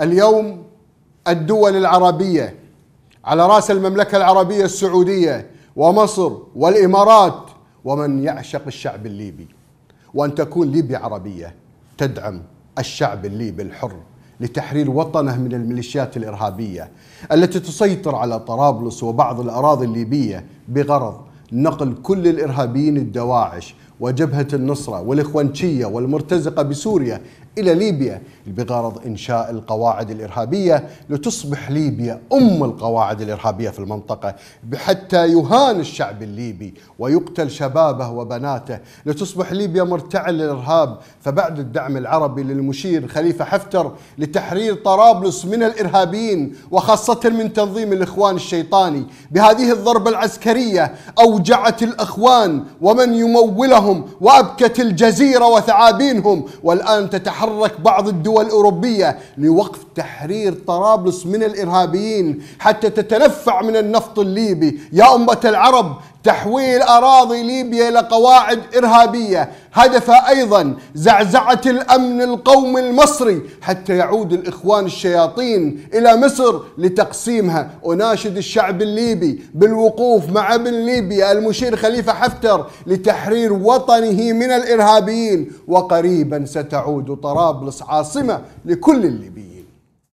اليوم الدول العربية على رأس المملكة العربية السعودية ومصر والإمارات ومن يعشق الشعب الليبي وأن تكون ليبيا عربية تدعم الشعب الليبي الحر لتحرير وطنه من الميليشيات الإرهابية التي تسيطر على طرابلس وبعض الأراضي الليبية بغرض نقل كل الإرهابيين الدواعش وجبهة النصرة والإخوانشية والمرتزقة بسوريا إلى ليبيا بغرض إنشاء القواعد الإرهابية لتصبح ليبيا أم القواعد الإرهابية في المنطقة حتى يهان الشعب الليبي ويقتل شبابه وبناته لتصبح ليبيا مرتعل للإرهاب فبعد الدعم العربي للمشير خليفة حفتر لتحرير طرابلس من الإرهابيين وخاصة من تنظيم الإخوان الشيطاني بهذه الضربة العسكرية أوجعت الإخوان ومن يمولهم وأبكت الجزيرة وثعابينهم والآن تتحرك تتحرك بعض الدول الأوروبية لوقف تحرير طرابلس من الإرهابيين حتى تتنفع من النفط الليبي يا أمة العرب تحويل أراضي ليبيا لقواعد إرهابية هدفها أيضا زعزعة الأمن القومي المصري حتى يعود الإخوان الشياطين إلى مصر لتقسيمها أناشد الشعب الليبي بالوقوف مع ابن ليبيا المشير خليفة حفتر لتحرير وطنه من الإرهابيين وقريبا ستعود طرابلس عاصمة لكل الليبيين